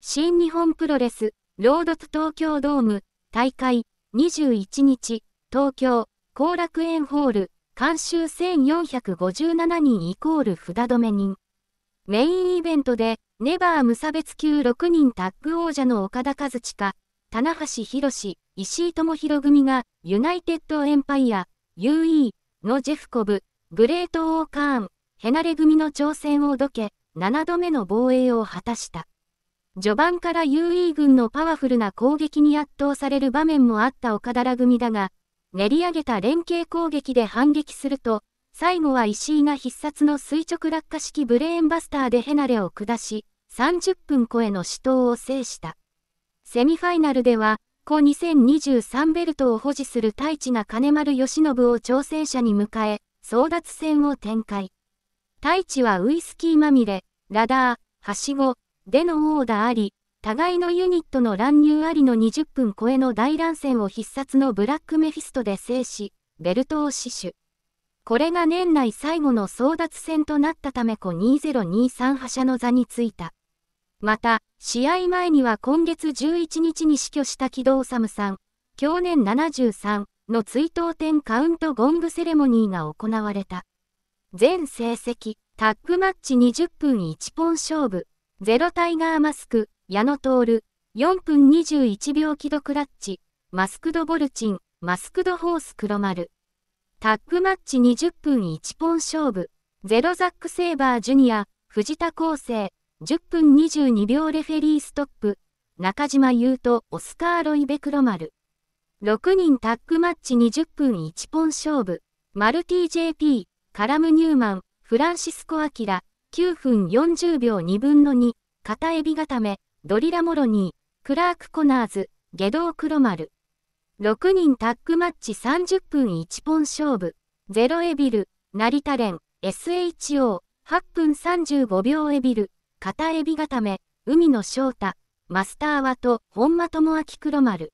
新日本プロレス、ロードと東京ドーム、大会、21日、東京、後楽園ホール、監修1457人イコール札止め人。メインイベントで、ネバー無差別級6人タッグ王者の岡田和親、棚橋宏、石井智弘組が、ユナイテッドエンパイア、UE のジェフコブ、グレート・オー・カーン、ヘナレ組の挑戦をどけ、7度目の防衛を果たした。序盤から UE 軍のパワフルな攻撃に圧倒される場面もあった岡田ら組だが、練り上げた連携攻撃で反撃すると、最後は石井が必殺の垂直落下式ブレーンバスターでヘナレを下し、30分超えの死闘を制した。セミファイナルでは、子2023ベルトを保持する太一が金丸義信を挑戦者に迎え、争奪戦を展開。太一はウイスキーまみれ、ラダー、はしご、でのオーダーあり、互いのユニットの乱入ありの20分超えの大乱戦を必殺のブラックメフィストで制し、ベルトを死守。これが年内最後の争奪戦となったため子2023覇者の座についた。また、試合前には今月11日に死去した木戸治さん、去年73の追悼展カウントゴングセレモニーが行われた。全成績、タッグマッチ20分1本勝負。ゼロタイガーマスク、矢野徹、4分21秒キドクラッチ、マスクドボルチン、マスクドホース黒丸。タッグマッチ20分1本勝負、ゼロザックセーバージュニア、藤田恒生、10分22秒レフェリーストップ、中島優斗、オスカー・ロイベ黒丸。6人タッグマッチ20分1本勝負、マルティ JP、カラム・ニューマン、フランシスコ・アキラ、9分40秒2分の2、片エビ固め、ドリラモロニー、クラーク・コナーズ、ク道黒丸。6人タッグマッチ30分1本勝負、ゼロエビル、成田連、SHO、8分35秒エビル、片エビ固め、海野翔太、マスターワと本間智明黒丸。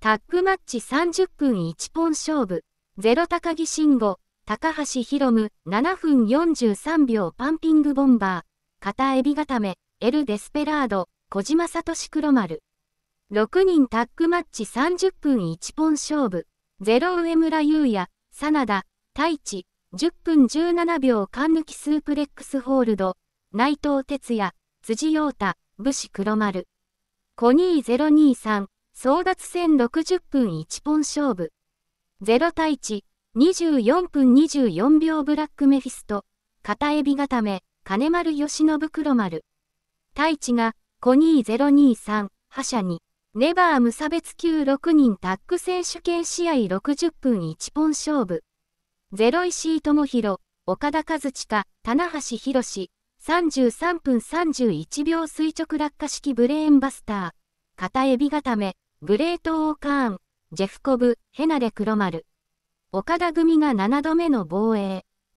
タッグマッチ30分1本勝負、ゼロ高木慎吾、高橋宏夢、7分43秒パンピングボンバー、片エビ固め、エル・デスペラード、小島聡黒丸。6人タッグマッチ30分1本勝負。ゼロ上村優也、真田、太一、10分17秒勘抜きスープレックスホールド、内藤哲也、辻陽太、武士黒丸。コニー023、争奪戦60分1本勝負。0対1、24分24秒ブラックメフィスト、片エビ固め、金丸吉信黒丸。太一が、コニー023、覇者に、ネバー無差別級6人タッグ選手権試合60分1本勝負。0石井智弘、岡田和親、棚橋博士、33分31秒垂直落下式ブレーンバスター、片エビ固め、グレートオーカーン、ジェフコブ、ヘナレ黒丸。岡田組が7度目の防衛。